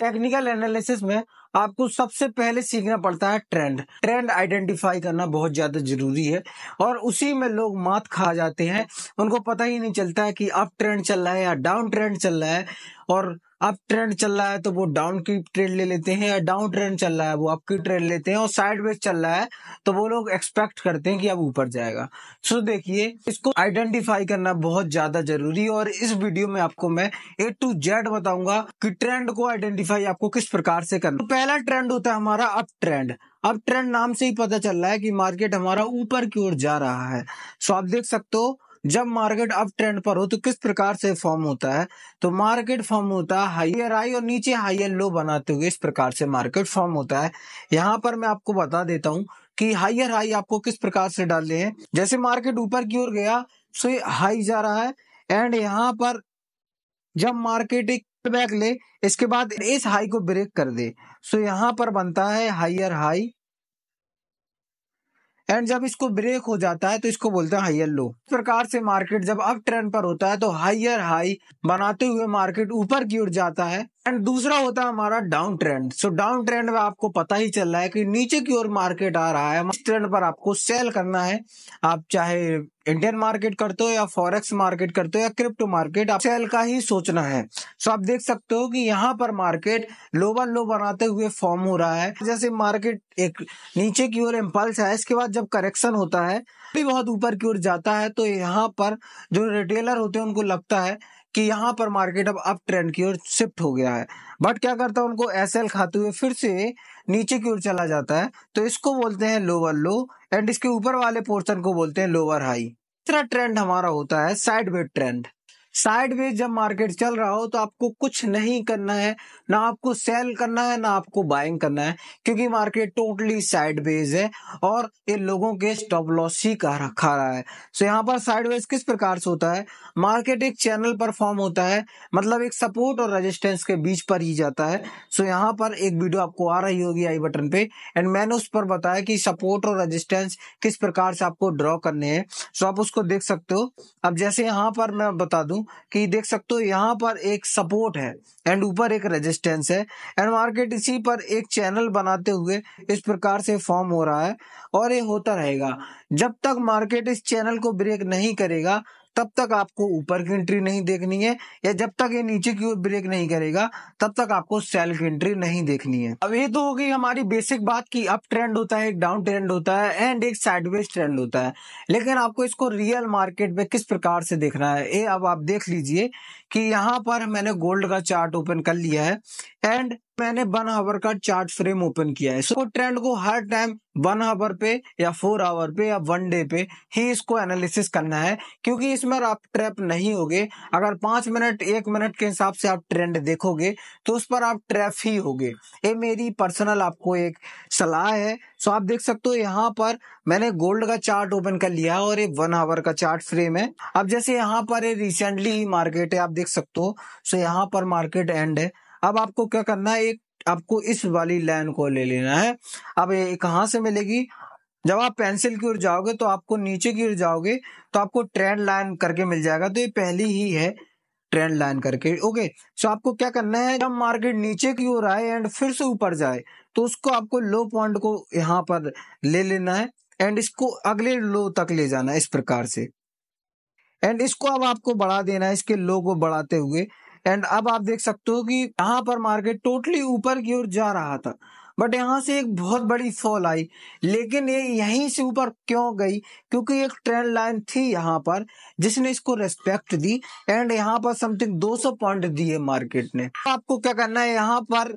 technical analysis में आपको सबसे पहले सीखना पड़ता है ट्रेंड ट्रेंड आइडेंटिफाई करना बहुत ज़्यादा ज़रूरी है और उसी में लोग मात खा जाते हैं उनको पता ही नहीं चलता है कि अप ट्रेंड चल रहा है या डाउन ट्रेंड चल रहा है और अप ट्रेंड चल रहा है तो वो डाउन की ट्रेड ले लेते हैं या डाउन ट्रेंड चल रहा है वो अप की ट्रेड लेते हैं और साइड वेज चल रहा है तो वो लोग एक्सपेक्ट करते हैं कि अब ऊपर जाएगा सो देखिए इसको आइडेंटिफाई करना बहुत ज्यादा जरूरी है और इस वीडियो में आपको मैं ए टू जेड बताऊंगा कि ट्रेंड को आइडेंटिफाई आपको किस प्रकार से करना तो पहला ट्रेंड होता है हमारा अप ट्रेंड अब ट्रेंड नाम से ही पता चल रहा है कि मार्केट हमारा ऊपर की ओर जा रहा है सो आप देख सकते हो जब मार्केट अप ट्रेंड पर हो तो किस प्रकार से फॉर्म होता है तो मार्केट फॉर्म होता है हाइयर हाई और नीचे हाइयर लो बनाते हुए इस प्रकार से मार्केट फॉर्म होता है यहाँ पर मैं आपको बता देता हूँ कि हाइयर हाई आपको किस प्रकार से डालने हैं जैसे मार्केट ऊपर की ओर गया सो हाई जा रहा है एंड यहाँ पर जब मार्केट एक बैक ले इसके बाद इस हाई को ब्रेक कर दे सो यहाँ पर बनता है हाइयर हाई एंड जब इसको ब्रेक हो जाता है तो इसको बोलते हैं हाइयर लो इस प्रकार से मार्केट जब अप ट्रेंड पर होता है तो हाइयर हाई बनाते हुए मार्केट ऊपर की ओर जाता है एंड दूसरा होता है हमारा down trend so down trend में आपको पता ही चल रहा है कि नीचे की ओर मार्केट आ रहा है इस ट्रेंड पर आपको सेल करना है आप चाहे इंडियन मार्केट करते हो या फॉरेक्स मार्केट करते हो या क्रिप्टो मार्केट आप सेल का ही सोचना है सो आप देख सकते हो कि यहाँ पर मार्केट लोवर लो बनाते हुए फॉर्म हो रहा है जैसे मार्केट एक नीचे की ओर इम्पल्स है इसके बाद जब करेक्शन होता है भी बहुत ऊपर की ओर जाता है तो यहाँ पर जो रिटेलर होते हैं उनको लगता है कि यहाँ पर मार्केट अब अप ट्रेंड की ओर शिफ्ट हो गया है बट क्या करता है उनको एस एल खाते हुए फिर से नीचे की ओर चला जाता है तो इसको बोलते हैं लोअर लो एंड इसके ऊपर वाले पोर्शन को बोलते हैं लोअर हाई इतना ट्रेंड हमारा होता है साइड ट्रेंड साइडवेज जब मार्केट चल रहा हो तो आपको कुछ नहीं करना है ना आपको सेल करना है ना आपको बाइंग करना है क्योंकि मार्केट टोटली साइडवेज है और ये लोगों के स्टॉप लॉस ही का रखा रहा है सो यहाँ पर साइडवेज किस प्रकार से होता है मार्केट एक चैनल पर फॉर्म होता है मतलब एक सपोर्ट और रजिस्टेंस के बीच पर ही जाता है सो यहाँ पर एक वीडियो आपको आ रही होगी आई बटन पे एंड मैंने उस पर बताया कि सपोर्ट और रजिस्टेंस किस प्रकार से आपको ड्रॉ करने हैं सो आप उसको देख सकते हो अब जैसे यहाँ पर मैं बता दू कि देख सकते हो यहाँ पर एक सपोर्ट है एंड ऊपर एक रेजिस्टेंस है एंड मार्केट इसी पर एक चैनल बनाते हुए इस प्रकार से फॉर्म हो रहा है और ये होता रहेगा जब तक मार्केट इस चैनल को ब्रेक नहीं करेगा तब तक आपको ऊपर की एंट्री नहीं देखनी है या जब तक ये नीचे की ओर ब्रेक नहीं करेगा तब तक आपको सेल की एंट्री नहीं देखनी है अब ये तो हो गई हमारी बेसिक बात की अप ट्रेंड होता है एक डाउन ट्रेंड होता है एंड एक साइडवेज ट्रेंड होता है लेकिन आपको इसको रियल मार्केट में किस प्रकार से देखना है ये अब आप देख लीजिए कि यहाँ पर मैंने गोल्ड का चार्ट ओपन कर लिया है एंड मैंने वन आवर का चार्ट फ्रेम ओपन किया है सो ट्रेंड को हर टाइम वन आवर पे या फोर आवर पे या वन डे पे ही इसको एनालिसिस करना है क्योंकि इसमें आप ट्रैप नहीं होगे अगर पांच मिनट एक मिनट के हिसाब से आप ट्रेंड देखोगे तो उस पर आप ट्रैप ही होगे ये मेरी पर्सनल आपको एक सलाह है सो आप देख सकते हो यहाँ पर मैंने गोल्ड का चार्ट ओपन कर लिया और ये वन आवर का चार्ट फ्रेम है अब जैसे यहाँ पर ये रिसेंटली मार्केट है आप देख सकते हो सो यहाँ पर मार्केट एंड है अब आपको क्या करना है एक आपको इस वाली लाइन को ले लेना है अब ये कहाँ से मिलेगी जब आप पेंसिल की ओर जाओगे तो आपको नीचे की ओर जाओगे तो आपको ट्रेंड लाइन करके मिल जाएगा तो ये पहली ही है ट्रेंड लाइन करके ओके सो आपको क्या करना है जब मार्केट नीचे की ओर आए एंड फिर से ऊपर जाए तो उसको आपको लो पॉइंट को यहाँ पर ले लेना है एंड इसको अगले लो तक ले जाना है इस प्रकार से एंड इसको अब आपको बढ़ा देना है इसके लो को बढ़ाते हुए एंड अब आप देख सकते हो कि यहाँ पर मार्केट टोटली ऊपर की ओर जा रहा था बट यहाँ से एक बहुत बड़ी फॉल आई लेकिन ये यहीं से ऊपर क्यों गई क्योंकि एक ट्रेंड लाइन थी यहाँ पर जिसने इसको रेस्पेक्ट दी एंड यहाँ पर समथिंग 200 पॉइंट दिए मार्केट ने आपको क्या करना है यहाँ पर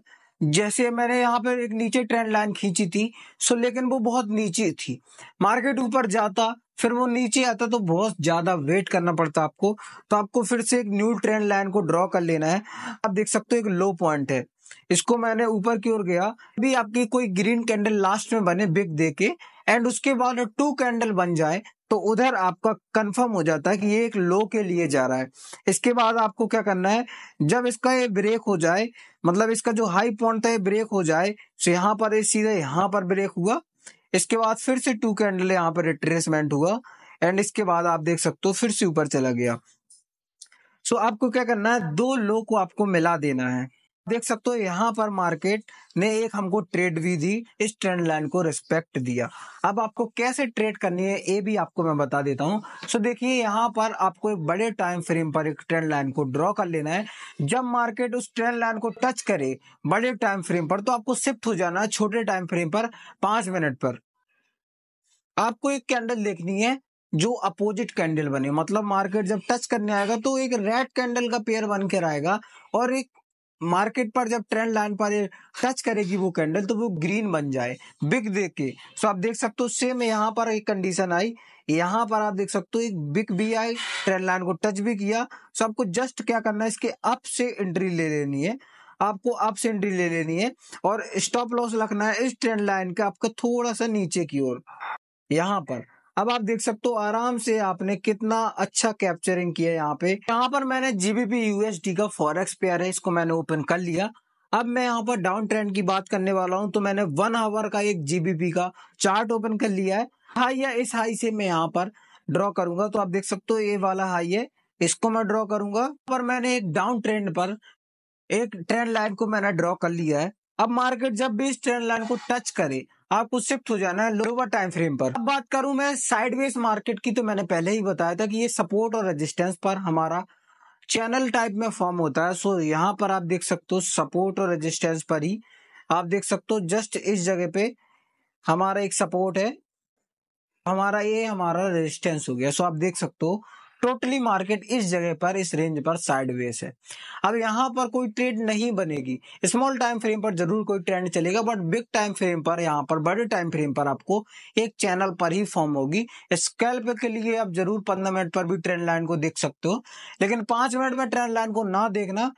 जैसे मैंने यहाँ पर एक नीचे ट्रेंड लाइन खींची थी सो लेकिन वो बहुत नीचे थी मार्केट ऊपर जाता फिर वो नीचे आता तो बहुत ज्यादा वेट करना पड़ता आपको तो आपको फिर से एक न्यू ट्रेंड लाइन को ड्रॉ कर लेना है आप देख सकते हो एक लो पॉइंट है इसको मैंने ऊपर की ओर गया अभी आपकी कोई ग्रीन कैंडल लास्ट में बने बिग दे के एंड उसके बाद टू कैंडल बन जाए तो उधर आपका कंफर्म हो जाता है कि ये एक लो के लिए जा रहा है इसके बाद आपको क्या करना है जब इसका ये ब्रेक हो जाए मतलब इसका जो हाई पॉइंट था ये ब्रेक हो जाए तो यहाँ पर ये सीधा यहाँ पर ब्रेक हुआ इसके बाद फिर से टू के यहाँ पर रिट्रेसमेंट हुआ एंड इसके बाद आप देख सकते हो फिर से ऊपर चला गया सो so, आपको क्या करना है दो लो को आपको मिला देना है देख सकते हो यहाँ पर मार्केट ने एक हमको ट्रेड भी दी इस ट्रेंड लाइन को रिस्पेक्ट दिया अब आपको कैसे ट्रेड करनी है ये भी आपको मैं बता देता हूँ सो देखिए यहाँ पर आपको एक बड़े टाइम फ्रेम पर एक ट्रेंड लाइन को ड्रॉ कर लेना है जब मार्केट उस ट्रेंड लाइन को टच करे बड़े टाइम फ्रेम पर तो आपको शिफ्ट हो जाना है छोटे टाइम फ्रेम पर पांच मिनट पर आपको एक कैंडल देखनी है जो अपोजिट कैंडल बने मतलब मार्केट जब टच करने आएगा तो एक रेड कैंडल का पेयर बन कर आएगा और एक मार्केट पर जब ट्रेंड लाइन पर टच करेगी वो कैंडल तो वो ग्रीन बन जाए बिग देख के सो आप देख सकते हो सेम यहाँ पर एक कंडीशन आई यहाँ पर आप देख सकते हो एक बिग भी आई ट्रेंड लाइन को टच भी किया सो आपको जस्ट क्या करना है इसके अप से एंट्री ले लेनी है आपको अप से एंट्री ले लेनी है और स्टॉप लॉस रखना है इस ट्रेंड लाइन का आपका थोड़ा सा नीचे की ओर यहाँ पर अब आप देख सकते हो आराम से आपने कितना अच्छा कैप्चरिंग किया यहाँ पे यहाँ पर मैंने जीबीपी यूएसडी का फॉरेक्स पेयर है इसको मैंने ओपन कर लिया अब मैं यहाँ पर डाउन ट्रेंड की बात करने वाला हूँ तो मैंने वन आवर का एक जीबीपी का चार्ट ओपन कर लिया है हाई या इस हाई से मैं यहाँ पर ड्रॉ करूंगा तो आप देख सकते हो ये वाला हाई है इसको मैं ड्रॉ करूंगा पर मैंने एक डाउन ट्रेंड पर एक ट्रेंड लाइन को मैंने ड्रॉ कर लिया है अब मार्केट जब भी इस ट्रेंड लाइन को टच करे आपको शिफ्ट हो जाना है लोअर टाइम फ्रेम पर अब बात करूं मैं साइडवेज मार्केट की तो मैंने पहले ही बताया था कि ये सपोर्ट और रेजिस्टेंस पर हमारा चैनल टाइप में फॉर्म होता है सो यहाँ पर आप देख सकते हो सपोर्ट और रेजिस्टेंस पर ही आप देख सकते हो जस्ट इस जगह पे हमारा एक सपोर्ट है हमारा ये हमारा रेजिस्टेंस हो गया सो आप देख सकते हो टोटली मार्केट इस जगह पर इस रेंज पर साइडवेज है अब यहाँ पर कोई ट्रेड नहीं बनेगी स्मॉल टाइम फ्रेम पर जरूर कोई ट्रेंड चलेगा बट बिग टाइम फ्रेम पर यहाँ पर बड़े टाइम फ्रेम पर आपको एक चैनल पर ही फॉर्म होगी स्कैल्प के लिए आप जरूर पंद्रह मिनट पर भी ट्रेंड लाइन को देख सकते हो लेकिन पांच मिनट में ट्रेंड लाइन को ना देखना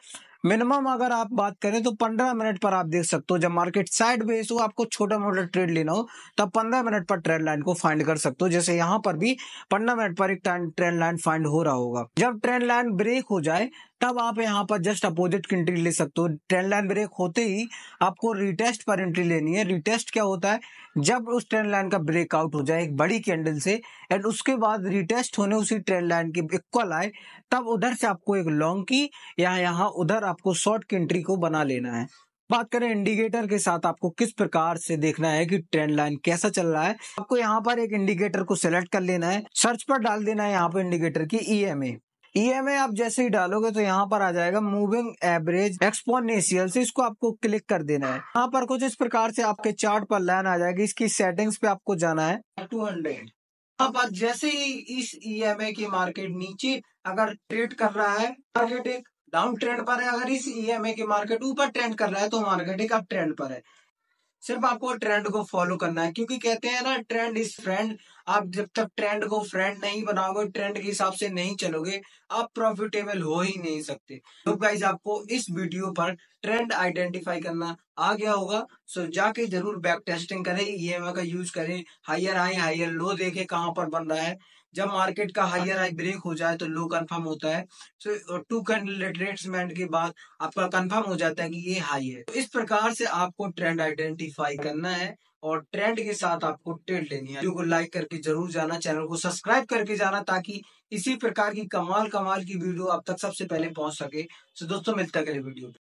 मिनिमम अगर आप बात करें तो पंद्रह मिनट पर आप देख सकते हो जब मार्केट साइड बेस हो आपको छोटा मोटा ट्रेड लेना हो तब पंद्रह मिनट पर ट्रेंड लाइन को फाइंड कर सकते हो जैसे यहाँ पर भी पंद्रह मिनट पर एक ट्रेंड लाइन फाइंड हो रहा होगा जब ट्रेंड लाइन ब्रेक हो जाए तब आप यहाँ पर जस्ट अपोजिट की एंट्री ले सकते हो ट्रेन लाइन ब्रेक होते ही आपको रिटेस्ट पर एंट्री लेनी है रिटेस्ट क्या होता है जब उस ट्रेन लाइन का ब्रेकआउट हो जाए एक बड़ी कैंडल से एंड उसके बाद रिटेस्ट होने उसी ट्रेन लाइन के इक्वल आए तब उधर से आपको एक लॉन्ग की या यहाँ उधर आपको शॉर्ट की एंट्री को बना लेना है बात करें इंडिकेटर के साथ आपको किस प्रकार से देखना है कि ट्रेंड लाइन कैसा चल रहा है आपको यहाँ पर एक इंडिकेटर को सिलेक्ट कर लेना है सर्च पर डाल देना है यहाँ पर इंडिकेटर की ईएमए e ईएमए e आप जैसे ही डालोगे तो यहाँ पर आ जाएगा मूविंग एवरेज एक्सपोनेशियल से इसको आपको क्लिक कर देना है यहाँ पर कुछ इस प्रकार से आपके चार्ट पर लाइन आ जाएगी इसकी सेटिंग्स पे आपको जाना है टू हंड्रेड पर जैसे ही इस ईएमए e की मार्केट नीचे अगर ट्रेड कर रहा है मार्केट एक डाउन ट्रेंड पर है अगर इस ईएमए e की मार्केट ऊपर ट्रेंड कर रहा है तो मार्केट एक अप ट्रेंड पर है सिर्फ आपको ट्रेंड को फॉलो करना है क्योंकि कहते हैं ना ट्रेंड इज फ्रेंड आप जब तक ट्रेंड को फ्रेंड नहीं बनाओगे ट्रेंड के हिसाब से नहीं चलोगे आप प्रॉफिटेबल हो ही नहीं सकते तो गाइज आपको इस वीडियो पर ट्रेंड आइडेंटिफाई करना आ गया होगा सो जाके जरूर बैक टेस्टिंग करें ई का यूज करें हायर हाई हायर लो देखे कहाँ पर बन रहा है जब मार्केट का हाइयर हाई ब्रेक हो जाए तो लो कंफर्म होता है तो टू कंडलेटमेंट के बाद आपका कंफर्म हो जाता है कि ये हाई है तो इस प्रकार से आपको ट्रेंड आइडेंटिफाई करना है और ट्रेंड के साथ आपको ट्रेड लेनी है को लाइक करके जरूर जाना चैनल को सब्सक्राइब करके जाना ताकि इसी प्रकार की कमाल कमाल की वीडियो आप तक सबसे पहले पहुंच सके तो दोस्तों मिलता अगले वीडियो